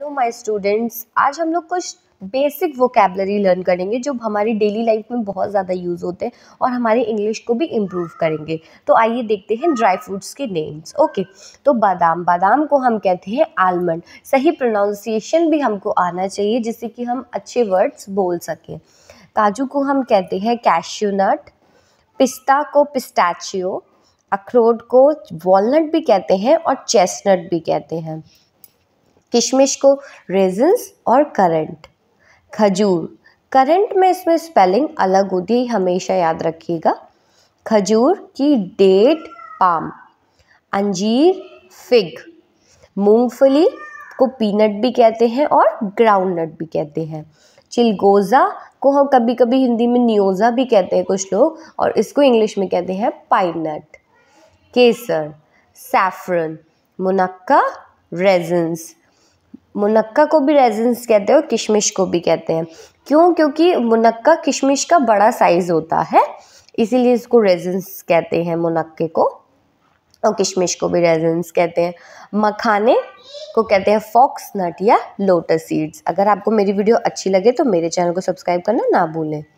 hello my students आज हम लोग कुछ बेसिक वोकेबलरी लर्न करेंगे जो हमारी डेली लाइफ में बहुत ज़्यादा यूज़ होते हैं और हमारी इंग्लिश को भी इम्प्रूव करेंगे तो आइए देखते हैं ड्राई फ्रूट्स के नेम्स ओके तो बादाम बादाम को हम कहते हैं आलमंड सही प्रोनाउंसिएशन भी हमको आना चाहिए जिससे कि हम अच्छे वर्ड्स बोल सकें काजू को हम कहते हैं कैश्यूनट पिस्ता को पिस्टाचियो अखरोट को वॉलनट भी कहते हैं और चेस्टनट भी कहते हैं किशमिश को रेजन्स और करंट खजूर करंट में इसमें स्पेलिंग अलग होती है हमेशा याद रखिएगा खजूर की डेट पाम अंजीर फिग मूंगफली को पीनट भी कहते हैं और ग्राउंडनट भी कहते हैं चिलगोज़ा को हम कभी कभी हिंदी में नियोज़ा भी कहते हैं कुछ लोग और इसको इंग्लिश में कहते हैं पाइन नट केसर सैफरन मुनक्का रेजन्स मुनक्का को भी रेजेंस कहते हैं और किशमिश को भी कहते हैं क्यों क्योंकि मुनक्का किशमिश का बड़ा साइज़ होता है इसीलिए इसको रेजेंस कहते हैं मुनक्के को और किशमिश को भी रेजेंस कहते हैं मखाने को कहते हैं फॉक्स नट या लोटस सीड्स अगर आपको मेरी वीडियो अच्छी लगे तो मेरे चैनल को सब्सक्राइब करना ना भूलें